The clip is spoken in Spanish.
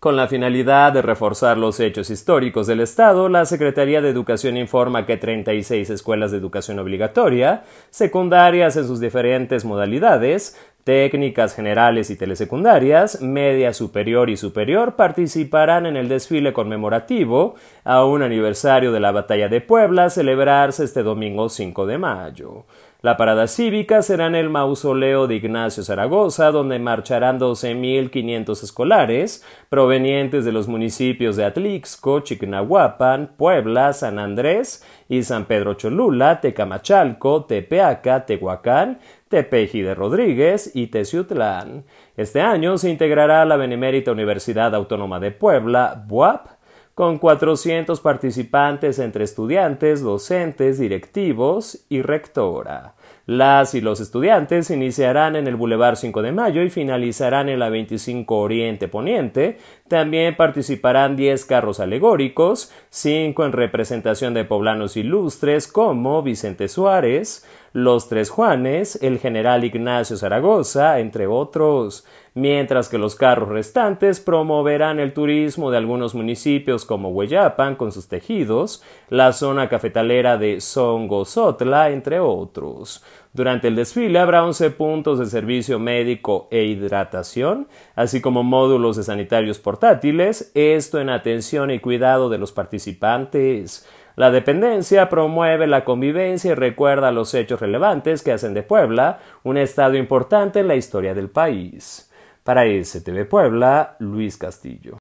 Con la finalidad de reforzar los hechos históricos del Estado, la Secretaría de Educación informa que 36 escuelas de educación obligatoria, secundarias en sus diferentes modalidades, técnicas generales y telesecundarias, media superior y superior, participarán en el desfile conmemorativo a un aniversario de la Batalla de Puebla, celebrarse este domingo 5 de mayo. La parada cívica será en el mausoleo de Ignacio Zaragoza, donde marcharán 12.500 escolares provenientes de los municipios de Atlixco, Chignahuapan, Puebla, San Andrés y San Pedro Cholula, Tecamachalco, Tepeaca, Tehuacán, Tepeji de Rodríguez y Teciutlán. Este año se integrará la Benemérita Universidad Autónoma de Puebla, BUAP, con 400 participantes entre estudiantes, docentes, directivos y rectora. Las y los estudiantes iniciarán en el Boulevard 5 de Mayo y finalizarán en la 25 Oriente Poniente. También participarán 10 carros alegóricos, 5 en representación de poblanos ilustres como Vicente Suárez, los tres Juanes, el general Ignacio Zaragoza, entre otros, mientras que los carros restantes promoverán el turismo de algunos municipios como Hueyapan con sus tejidos, la zona cafetalera de Songozotla, entre otros. Durante el desfile habrá 11 puntos de servicio médico e hidratación, así como módulos de sanitarios portátiles, esto en atención y cuidado de los participantes. La dependencia promueve la convivencia y recuerda los hechos relevantes que hacen de Puebla un estado importante en la historia del país. Para STV Puebla, Luis Castillo.